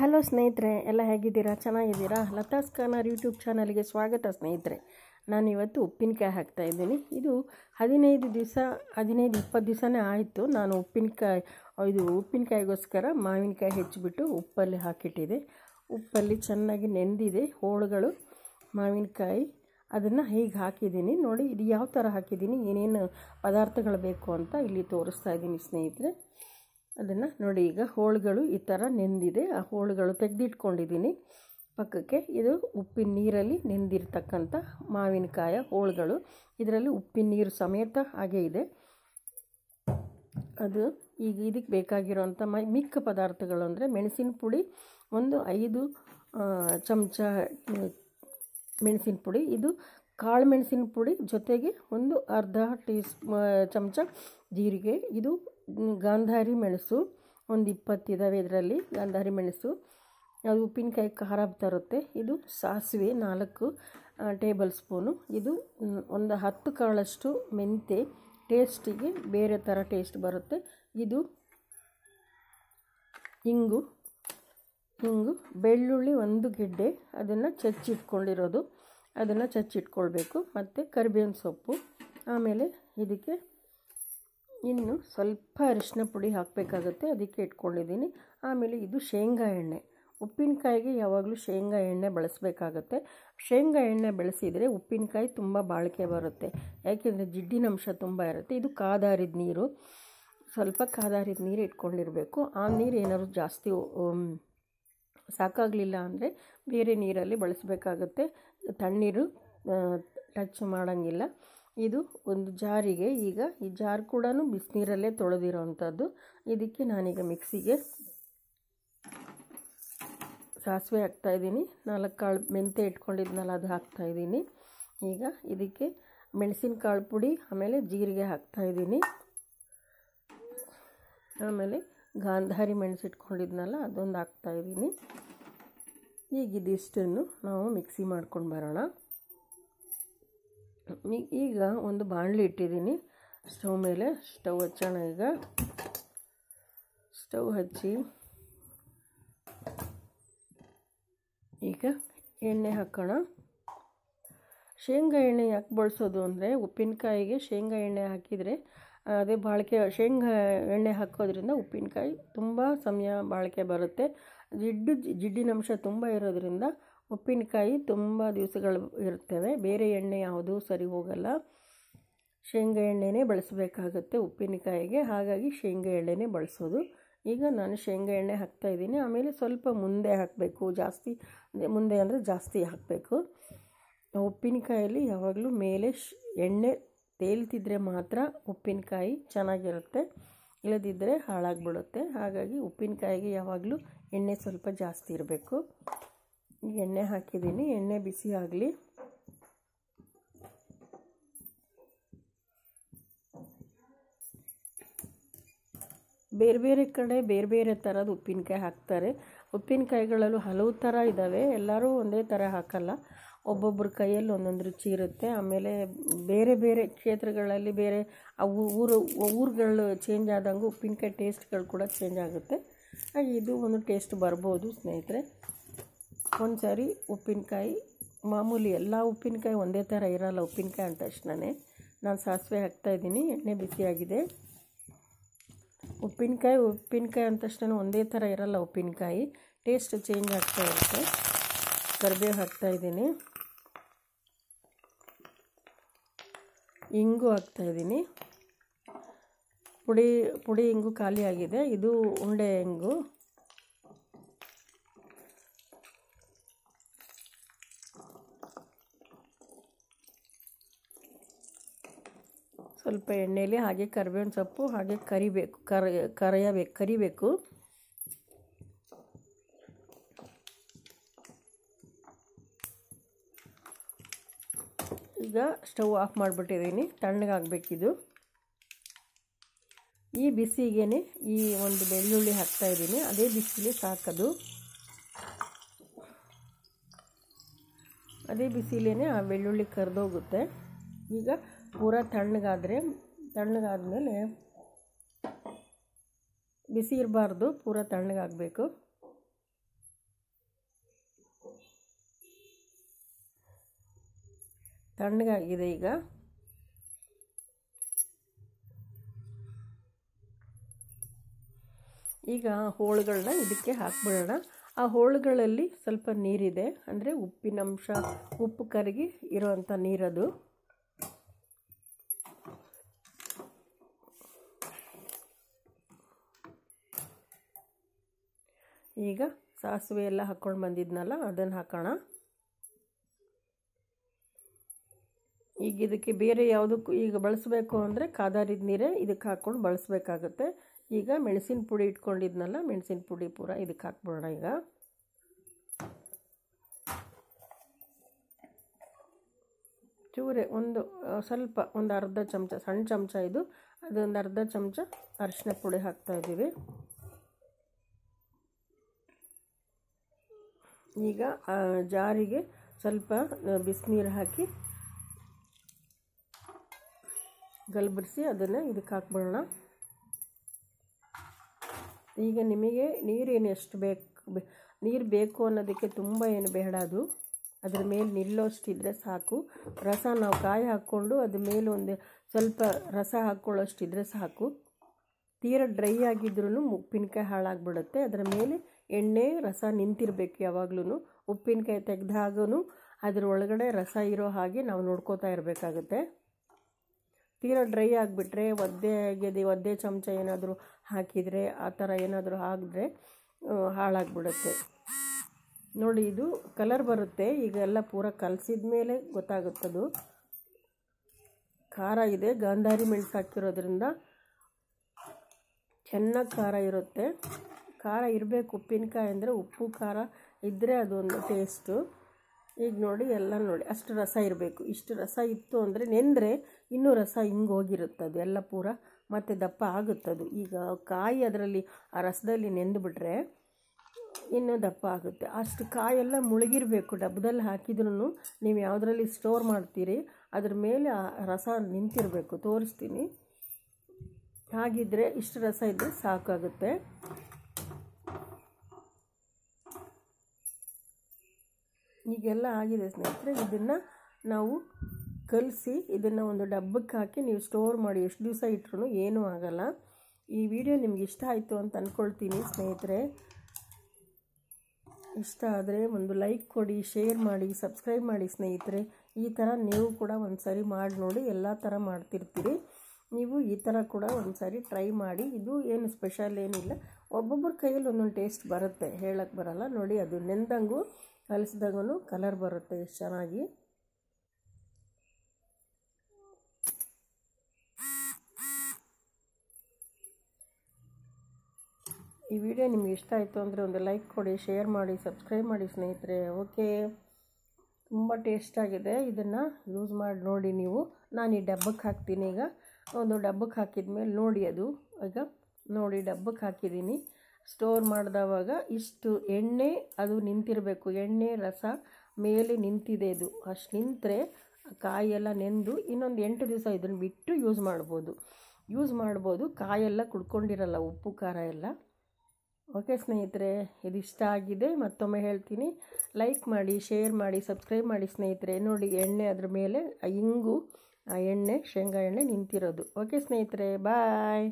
hello ಸ್ನೇಹಿತರೆ ಎಲ್ಲ ಹೇಗಿದ್ದೀರಾ ಚೆನ್ನಾಗಿದ್ದೀರಾ ಲತಾಸ್ ಖಾನರ್ ಯೂಟ್ಯೂಬ್ ಚಾನಲ್ಗೆ ಸ್ವಾಗತ ಸ್ನೇಹಿತರೆ ನಾನು ಇವತ್ತು ಉಪ್ಪಿನಕಾಯಿ ಇದ್ದೀನಿ ಇದು ಹದಿನೈದು ದಿವಸ ಹದಿನೈದು ಇಪ್ಪತ್ತು ದಿವಸನೇ ಆಯಿತು ನಾನು ಉಪ್ಪಿನಕಾಯಿ ಇದು ಉಪ್ಪಿನಕಾಯಿಗೋಸ್ಕರ ಮಾವಿನಕಾಯಿ ಹೆಚ್ಚಿಬಿಟ್ಟು ಉಪ್ಪಲ್ಲಿ ಹಾಕಿಟ್ಟಿದೆ ಉಪ್ಪಲ್ಲಿ ಚೆನ್ನಾಗಿ ನೆಂದಿದೆ ಹೋಳುಗಳು ಮಾವಿನಕಾಯಿ ಅದನ್ನು ಹೀಗೆ ಹಾಕಿದ್ದೀನಿ ನೋಡಿ ಇದು ಯಾವ ಥರ ಹಾಕಿದ್ದೀನಿ ಏನೇನು ಪದಾರ್ಥಗಳು ಬೇಕು ಅಂತ ಇಲ್ಲಿ ತೋರಿಸ್ತಾ ಇದ್ದೀನಿ ಸ್ನೇಹಿತರೆ ಅದನ್ನು ನೋಡಿ ಈಗ ಹೋಳುಗಳು ಈ ಥರ ನೆಂದಿದೆ ಆ ಹೋಳುಗಳು ತೆಗೆದಿಟ್ಕೊಂಡಿದ್ದೀನಿ ಪಕ್ಕಕ್ಕೆ ಇದು ಉಪ್ಪಿನ ನೀರಲ್ಲಿ ನೆಂದಿರ್ತಕ್ಕಂಥ ಮಾವಿನಕಾಯ ಹೋಳುಗಳು ಇದರಲ್ಲಿ ಉಪ್ಪಿನ ನೀರು ಸಮೇತ ಹಾಗೆ ಇದೆ ಅದು ಈಗ ಇದಕ್ಕೆ ಬೇಕಾಗಿರುವಂಥ ಮೈ ಮಿಕ್ಕ ಪದಾರ್ಥಗಳು ಅಂದರೆ ಮೆಣಸಿನ ಪುಡಿ ಒಂದು ಐದು ಚಮಚ ಮೆಣಸಿನ ಪುಡಿ ಇದು ಕಾಳು ಮೆಣಸಿನ ಪುಡಿ ಜೊತೆಗೆ ಒಂದು ಅರ್ಧ ಟೀ ಚಮಚ ಜೀರಿಗೆ ಇದು ಗಾಂಧಾರಿ ಮೆಣಸು ಒಂದು ಇಪ್ಪತ್ತಿದ್ದಾವೆ ಇದರಲ್ಲಿ ಗಾಂಧಾರಿ ಮೆಣಸು ಅದು ಉಪ್ಪಿನಕಾಯಿ ಖಾರ ತರುತ್ತೆ ಇದು ಸಾಸಿವೆ ನಾಲ್ಕು ಟೇಬಲ್ ಸ್ಪೂನು ಇದು ಒಂದು ಹತ್ತು ಕಾಳಷ್ಟು ಮೆಂತೆ ಟೇಸ್ಟಿಗೆ ಬೇರೆ ಥರ ಟೇಸ್ಟ್ ಬರುತ್ತೆ ಇದು ಇಂಗು ಇಂಗು ಬೆಳ್ಳುಳ್ಳಿ ಒಂದು ಗೆಡ್ಡೆ ಅದನ್ನು ಚಚ್ಚಿಟ್ಕೊಂಡಿರೋದು ಅದನ್ನು ಚಚ್ಚಿಟ್ಕೊಳ್ಬೇಕು ಮತ್ತು ಕರಿಬೇವಿನ ಸೊಪ್ಪು ಆಮೇಲೆ ಇದಕ್ಕೆ ಇನ್ನು ಸ್ವಲ್ಪ ಅರಿಶಿನ ಪುಡಿ ಹಾಕಬೇಕಾಗತ್ತೆ ಅದಕ್ಕೆ ಇಟ್ಕೊಂಡಿದ್ದೀನಿ ಆಮೇಲೆ ಇದು ಶೇಂಗಾ ಎಣ್ಣೆ ಉಪ್ಪಿನಕಾಯಿಗೆ ಯಾವಾಗಲೂ ಶೇಂಗಾ ಎಣ್ಣೆ ಬಳಸಬೇಕಾಗತ್ತೆ ಶೇಂಗಾ ಎಣ್ಣೆ ಬಳಸಿದರೆ ಉಪ್ಪಿನಕಾಯಿ ತುಂಬ ಬಾಳಿಕೆ ಬರುತ್ತೆ ಯಾಕೆಂದರೆ ಜಿಡ್ಡಿನ ಅಂಶ ತುಂಬ ಇರುತ್ತೆ ಇದು ಕಾದಾರಿದ ನೀರು ಸ್ವಲ್ಪ ಕಾದಾರಿದ ನೀರು ಇಟ್ಕೊಂಡಿರಬೇಕು ಆ ನೀರು ಏನಾದರೂ ಜಾಸ್ತಿ ಸಾಕಾಗಲಿಲ್ಲ ಅಂದರೆ ಬೇರೆ ನೀರಲ್ಲಿ ಬಳಸಬೇಕಾಗತ್ತೆ ತಣ್ಣೀರು ಟಚ್ ಮಾಡೋಂಗಿಲ್ಲ ಇದು ಒಂದು ಜಾರಿಗೆ ಈಗ ಈ ಜಾರ್ ಕೂಡ ಬಿಸಿನೀರಲ್ಲೇ ತೊಳೆದಿರೋ ಅಂಥದ್ದು ಇದಕ್ಕೆ ನಾನೀಗ ಮಿಕ್ಸಿಗೆ ಸಾಸಿವೆ ಹಾಕ್ತಾಯಿದ್ದೀನಿ ನಾಲ್ಕು ಕಾಳು ಮೆಂತೆ ಇಟ್ಕೊಂಡಿದ್ನಲ್ಲ ಅದು ಹಾಕ್ತಾಯಿದ್ದೀನಿ ಈಗ ಇದಕ್ಕೆ ಕಾಳು ಪುಡಿ ಆಮೇಲೆ ಜೀರಿಗೆ ಹಾಕ್ತಾಯಿದ್ದೀನಿ ಆಮೇಲೆ ಗಾಂಧಾರಿ ಮೆಣಸು ಇಟ್ಕೊಂಡಿದ್ನಲ್ಲ ಅದೊಂದು ಹಾಕ್ತಾಯಿದ್ದೀನಿ ಈಗ ಇದಿಷ್ಟನ್ನು ನಾವು ಮಿಕ್ಸಿ ಮಾಡ್ಕೊಂಡು ಬರೋಣ ಈಗ ಒಂದು ಬಾಣಲಿ ಇಟ್ಟಿದ್ದೀನಿ ಸ್ಟವ್ ಮೇಲೆ ಸ್ಟವ್ ಹಚ್ಚೋಣ ಈಗ ಸ್ಟವ್ ಹಚ್ಚಿ ಈಗ ಎಣ್ಣೆ ಹಾಕೋಣ ಶೇಂಗಾ ಎಣ್ಣೆ ಯಾಕೆ ಬಳಸೋದು ಅಂದರೆ ಉಪ್ಪಿನಕಾಯಿಗೆ ಶೇಂಗಾ ಎಣ್ಣೆ ಹಾಕಿದರೆ ಅದೇ ಬಾಳಿಕೆ ಶೇಂಗಾ ಎಣ್ಣೆ ಹಾಕೋದ್ರಿಂದ ಉಪ್ಪಿನಕಾಯಿ ತುಂಬ ಸಮಯ ಬಾಳಿಕೆ ಬರುತ್ತೆ ಜಿಡ್ಡು ಜಿಡ್ಡಿನಂಶ ಅಂಶ ತುಂಬ ಇರೋದ್ರಿಂದ ಉಪ್ಪಿನಕಾಯಿ ತುಂಬ ದಿವಸಗಳು ಇರ್ತವೆ ಬೇರೆ ಎಣ್ಣೆ ಯಾವುದೂ ಸರಿ ಹೋಗಲ್ಲ ಶೇಂಗಾ ಎಣ್ಣೆನೇ ಬಳಸಬೇಕಾಗುತ್ತೆ ಉಪ್ಪಿನಕಾಯಿಗೆ ಹಾಗಾಗಿ ಶೇಂಗಾ ಎಣ್ಣೆನೇ ಬಳಸೋದು ಈಗ ನಾನು ಶೇಂಗಾ ಎಣ್ಣೆ ಹಾಕ್ತಾ ಇದ್ದೀನಿ ಆಮೇಲೆ ಸ್ವಲ್ಪ ಮುಂದೆ ಹಾಕಬೇಕು ಜಾಸ್ತಿ ಮುಂದೆ ಅಂದರೆ ಜಾಸ್ತಿ ಹಾಕಬೇಕು ಉಪ್ಪಿನಕಾಯಲ್ಲಿ ಯಾವಾಗಲೂ ಮೇಲೆ ಎಣ್ಣೆ ತೇಲ್ತಿದ್ರೆ ಮಾತ್ರ ಉಪ್ಪಿನಕಾಯಿ ಚೆನ್ನಾಗಿರುತ್ತೆ ಇಲ್ಲದಿದ್ದರೆ ಹಾಳಾಗಿಬಿಡುತ್ತೆ ಹಾಗಾಗಿ ಉಪ್ಪಿನಕಾಯಿಗೆ ಯಾವಾಗಲೂ ಎಣ್ಣೆ ಸ್ವಲ್ಪ ಜಾಸ್ತಿ ಇರಬೇಕು ಎಣ್ಣೆ ಹಾಕಿದ್ದೀನಿ ಎಣ್ಣೆ ಬಿಸಿ ಆಗಲಿ ಬೇರೆ ಬೇರೆ ಕಡೆ ಬೇರೆ ಬೇರೆ ಥರದ ಉಪ್ಪಿನಕಾಯಿ ಹಾಕ್ತಾರೆ ಉಪ್ಪಿನಕಾಯಿಗಳಲ್ಲೂ ಹಲವು ಥರ ಇದ್ದಾವೆ ಎಲ್ಲರೂ ಒಂದೇ ಥರ ಹಾಕಲ್ಲ ಒಬ್ಬೊಬ್ಬರ ಕೈಯಲ್ಲಿ ಒಂದೊಂದು ರುಚಿ ಇರುತ್ತೆ ಆಮೇಲೆ ಬೇರೆ ಬೇರೆ ಕ್ಷೇತ್ರಗಳಲ್ಲಿ ಬೇರೆ ಅವು ಊರು ಊರುಗಳು ಚೇಂಜ್ ಆದಂಗೆ ಉಪ್ಪಿನಕಾಯಿ ಟೇಸ್ಟ್ಗಳು ಕೂಡ ಚೇಂಜ್ ಆಗುತ್ತೆ ಹಾಗೆ ಇದು ಒಂದು ಟೇಸ್ಟ್ ಬರ್ಬೋದು ಸ್ನೇಹಿತರೆ ಒಂದು ಸಾರಿ ಉಪ್ಪಿನಕಾಯಿ ಮಾಮೂಲಿ ಎಲ್ಲ ಉಪ್ಪಿನಕಾಯಿ ಒಂದೇ ಥರ ಇರೋಲ್ಲ ಉಪ್ಪಿನಕಾಯಿ ಅಂದ ತಕ್ಷಣವೇ ನಾನು ಸಾಸಿವೆ ಹಾಕ್ತಾಯಿದ್ದೀನಿ ಎಣ್ಣೆ ಬಿಸಿಯಾಗಿದೆ ಉಪ್ಪಿನಕಾಯಿ ಉಪ್ಪಿನಕಾಯಿ ಅಂತ ತಕ್ಷಣ ಒಂದೇ ಥರ ಇರಲ್ಲ ಉಪ್ಪಿನಕಾಯಿ ಟೇಸ್ಟ್ ಚೇಂಜ್ ಆಗ್ತಾ ಇರುತ್ತೆ ಕರಿಬೇವು ಹಾಕ್ತಾಯಿದ್ದೀನಿ ಇಂಗು ಹಾಕ್ತಾಯಿದ್ದೀನಿ ಪುಡಿ ಪುಡಿ ಇಂಗು ಖಾಲಿಯಾಗಿದೆ ಇದು ಉಂಡೆ ಇಂಗು ಸ್ವಲ್ಪ ಎಣ್ಣೆಯಲ್ಲಿ ಹಾಗೆ ಕರಿಬೇವಿನ ಸೊಪ್ಪು ಹಾಗೆ ಕರಿಬೇಕು ಕರಿ ಕರೆಯಬೇಕು ಕರಿಬೇಕು ಈಗ ಸ್ಟವ್ ಆಫ್ ಮಾಡಿಬಿಟ್ಟಿದ್ದೀನಿ ತಣ್ಣಗಾಗಬೇಕಿದು ಈ ಬಿಸಿಗೆ ಈ ಒಂದು ಬೆಳ್ಳುಳ್ಳಿ ಹಾಕ್ತಾ ಇದ್ದೀನಿ ಅದೇ ಬಿಸಿಲಿ ಸಾಕದು ಅದೇ ಬಿಸಿಲೇ ಆ ಬೆಳ್ಳುಳ್ಳಿ ಕರೆದೋಗುತ್ತೆ ಈಗ ಪೂರ ತಣ್ಣಗಾದರೆ ತಣ್ಣಗಾದ್ಮೇಲೆ ಬಿಸಿ ಇರಬಾರ್ದು ಪೂರ ತಣ್ಣಗಾಗಬೇಕು ತಣ್ಣಗಾಗಿದೆ ಈಗ ಈಗ ಹೋಳುಗಳನ್ನ ಇದಕ್ಕೆ ಹಾಕ್ಬಿಡೋಣ ಆ ಹೋಳುಗಳಲ್ಲಿ ಸ್ವಲ್ಪ ನೀರಿದೆ ಅಂದರೆ ಉಪ್ಪಿನಂಶ ಉಪ್ಪು ಕರಗಿ ಇರೋವಂಥ ನೀರದು ಈಗ ಸಾಸಿವೆ ಎಲ್ಲ ಹಾಕ್ಕೊಂಡು ಬಂದಿದ್ನಲ್ಲ ಅದನ್ನು ಹಾಕೋಣ ಈಗ ಇದಕ್ಕೆ ಬೇರೆ ಯಾವುದಕ್ಕೂ ಈಗ ಬಳಸಬೇಕು ಅಂದರೆ ಕಾದಾರಿದ ನೀರೇ ಇದಕ್ಕೆ ಹಾಕ್ಕೊಂಡು ಬಳಸಬೇಕಾಗುತ್ತೆ ಈಗ ಮೆಣಸಿನ ಪುಡಿ ಇಟ್ಕೊಂಡಿದ್ನಲ್ಲ ಮೆಣಸಿನ ಪುಡಿ ಪೂರ ಇದಕ್ಕೆ ಹಾಕ್ಬಿಡೋಣ ಈಗ ಚೂರೆ ಒಂದು ಸ್ವಲ್ಪ ಒಂದು ಅರ್ಧ ಚಮಚ ಸಣ್ಣ ಚಮಚ ಇದು ಅದೊಂದು ಅರ್ಧ ಚಮಚ ಅರಿಶಿನ ಪುಡಿ ಹಾಕ್ತಾ ಈಗ ಜಾರಿಗೆ ಸ್ವಲ್ಪ ಬಿಸಿನೀರು ಹಾಕಿ ಗಲ್ಬರಿಸಿ ಅದನ್ನು ಇದಕ್ಕೆ ಹಾಕ್ಬಿಡೋಣ ಈಗ ನಿಮಗೆ ಏನು ಎಷ್ಟು ಬೇಕು ನೀರು ಬೇಕು ಅನ್ನೋದಕ್ಕೆ ತುಂಬ ಏನು ಬೇಡ ಅದು ಅದ್ರ ಮೇಲೆ ನಿಲ್ಲೋಷ್ಟಿದ್ರೆ ಸಾಕು ರಸ ನಾವು ಕಾಯಿ ಹಾಕ್ಕೊಂಡು ಅದ್ರ ಮೇಲೆ ಒಂದು ಸ್ವಲ್ಪ ರಸ ಹಾಕ್ಕೊಳ್ಳೋಷ್ಟಿದ್ರೆ ಸಾಕು ತೀರ ಡ್ರೈ ಆಗಿದ್ರೂ ಉಪ್ಪಿನಕಾಯಿ ಹಾಳಾಗ್ಬಿಡುತ್ತೆ ಅದರ ಮೇಲೆ ಎಣ್ಣೆ ರಸ ನಿಂತಿರಬೇಕು ಯಾವಾಗ್ಲೂ ಉಪ್ಪಿನಕಾಯಿ ತೆಗೆದಾಗೂ ಅದ್ರ ಒಳಗಡೆ ರಸ ಇರೋ ಹಾಗೆ ನಾವು ನೋಡ್ಕೋತಾ ಇರಬೇಕಾಗುತ್ತೆ ತೀರ ಡ್ರೈ ಆಗಿಬಿಟ್ರೆ ಒದ್ದೆ ಆಗಿದೆ ಒದ್ದೆ ಚಮಚ ಏನಾದರೂ ಹಾಕಿದರೆ ಆ ಥರ ಏನಾದರೂ ಹಾಕಿದ್ರೆ ಹಾಳಾಗ್ಬಿಡುತ್ತೆ ನೋಡಿ ಇದು ಕಲರ್ ಬರುತ್ತೆ ಈಗ ಎಲ್ಲ ಪೂರ ಕಲಸಿದ ಮೇಲೆ ಗೊತ್ತಾಗುತ್ತದು ಖಾರ ಇದೆ ಗಾಂಧಾರಿ ಮೆಣಸು ಹಾಕಿರೋದ್ರಿಂದ ಚೆನ್ನಾಗಿ ಖಾರ ಇರುತ್ತೆ ಖಾರ ಇರಬೇಕು ಉಪ್ಪಿನಕಾಯಿ ಅಂದರೆ ಉಪ್ಪು ಖಾರ ಇದ್ದರೆ ಅದೊಂದು ಟೇಸ್ಟು ಈಗ ನೋಡಿ ಎಲ್ಲ ನೋಡಿ ಅಷ್ಟು ರಸ ಇರಬೇಕು ಇಷ್ಟು ರಸ ಇತ್ತು ಅಂದರೆ ನೆಂದರೆ ಇನ್ನೂ ರಸ ಹಿಂಗೆ ಹೋಗಿರುತ್ತೆ ಅದು ಎಲ್ಲ ಪೂರ ಮತ್ತು ದಪ್ಪ ಆಗುತ್ತದು ಈಗ ಕಾಯಿ ಅದರಲ್ಲಿ ಆ ರಸದಲ್ಲಿ ನೆಂದುಬಿಟ್ರೆ ಇನ್ನೂ ದಪ್ಪ ಆಗುತ್ತೆ ಅಷ್ಟು ಕಾಯೆಲ್ಲ ಮುಳುಗಿರಬೇಕು ಡಬ್ಬದಲ್ಲಿ ಹಾಕಿದ್ರೂ ನೀವು ಯಾವುದರಲ್ಲಿ ಸ್ಟೋರ್ ಮಾಡ್ತೀರಿ ಅದ್ರ ಮೇಲೆ ಆ ರಸ ನಿಂತಿರಬೇಕು ತೋರಿಸ್ತೀನಿ ಹಾಗಿದ್ರೆ ಇಷ್ಟು ರಸ ಇದ್ದರೆ ಸಾಕಾಗುತ್ತೆ ಈಗೆಲ್ಲ ಆಗಿದೆ ಸ್ನೇಹಿತರೆ ಇದನ್ನು ನಾವು ಕಲಸಿ ಇದನ್ನು ಒಂದು ಡಬ್ಬಕ್ಕೆ ಹಾಕಿ ನೀವು ಸ್ಟೋರ್ ಮಾಡಿ ಎಷ್ಟು ದಿವಸ ಇಟ್ಟರು ಏನೂ ಆಗಲ್ಲ ಈ ವಿಡಿಯೋ ನಿಮ್ಗೆ ಇಷ್ಟ ಆಯಿತು ಅಂತ ಅಂದ್ಕೊಳ್ತೀನಿ ಸ್ನೇಹಿತರೆ ಇಷ್ಟ ಆದರೆ ಒಂದು ಲೈಕ್ ಕೊಡಿ ಶೇರ್ ಮಾಡಿ ಸಬ್ಸ್ಕ್ರೈಬ್ ಮಾಡಿ ಸ್ನೇಹಿತರೆ ಈ ಥರ ನೀವು ಕೂಡ ಒಂದು ಸರಿ ಮಾಡಿ ನೋಡಿ ಎಲ್ಲ ಥರ ಮಾಡ್ತಿರ್ತೀರಿ ನೀವು ಈ ಥರ ಕೂಡ ಒಂದು ಸಾರಿ ಟ್ರೈ ಮಾಡಿ ಇದು ಏನು ಸ್ಪೆಷಲ್ ಏನಿಲ್ಲ ಒಬ್ಬೊಬ್ಬರ ಕೈಯಲ್ಲಿ ಒಂದೊಂದು ಟೇಸ್ಟ್ ಬರುತ್ತೆ ಹೇಳಕ್ಕೆ ಬರಲ್ಲ ನೋಡಿ ಅದು ನೆಂದಂಗು ಕಲಿಸಿದಂಗೂ ಕಲರ್ ಬರುತ್ತೆ ಎಷ್ಟು ಚೆನ್ನಾಗಿ ಈ ವಿಡಿಯೋ ನಿಮ್ಗೆ ಇಷ್ಟ ಆಯಿತು ಅಂದರೆ ಒಂದು ಲೈಕ್ ಕೊಡಿ ಶೇರ್ ಮಾಡಿ ಸಬ್ಸ್ಕ್ರೈಬ್ ಮಾಡಿ ಸ್ನೇಹಿತರೆ ಓಕೆ ತುಂಬ ಟೇಸ್ಟಾಗಿದೆ ಇದನ್ನು ಯೂಸ್ ಮಾಡಿ ನೋಡಿ ನೀವು ನಾನು ಈ ಡಬ್ಬಕ್ಕೆ ಹಾಕ್ತೀನಿ ಈಗ ಒಂದು ಡಬ್ಬಕ್ಕೆ ಹಾಕಿದ ಮೇಲೆ ನೋಡಿ ಅದು ಈಗ ನೋಡಿ ಡಬ್ಬಕ್ಕೆ ಹಾಕಿದ್ದೀನಿ ಸ್ಟೋರ್ ಮಾಡಿದವಾಗ ಇಷ್ಟು ಎಣ್ಣೆ ಅದು ನಿಂತಿರಬೇಕು ಎಣ್ಣೆ ರಸ ಮೇಲೆ ನಿಂತಿದೆ ಇದು ಅಷ್ಟು ನಿಂತರೆ ಕಾಯೆಲ್ಲ ನೆಂದು ಇನ್ನೊಂದು ಎಂಟು ದಿವಸ ಇದನ್ನು ಬಿಟ್ಟು ಯೂಸ್ ಮಾಡ್ಬೋದು ಯೂಸ್ ಮಾಡ್ಬೋದು ಕಾಯೆಲ್ಲ ಕುಡ್ಕೊಂಡಿರಲ್ಲ ಉಪ್ಪು ಖಾರ ಎಲ್ಲ ಓಕೆ ಸ್ನೇಹಿತರೆ ಇದು ಇಷ್ಟ ಆಗಿದೆ ಮತ್ತೊಮ್ಮೆ ಹೇಳ್ತೀನಿ ಲೈಕ್ ಮಾಡಿ ಶೇರ್ ಮಾಡಿ ಸಬ್ಸ್ಕ್ರೈಬ್ ಮಾಡಿ ಸ್ನೇಹಿತರೆ ನೋಡಿ ಎಣ್ಣೆ ಅದ್ರ ಮೇಲೆ ಇಂಗು ಆ ಎಣ್ಣೆ ಶೇಂಗಾ ಎಣ್ಣೆ ನಿಂತಿರೋದು ಓಕೆ ಸ್ನೇಹಿತರೆ ಬಾಯ್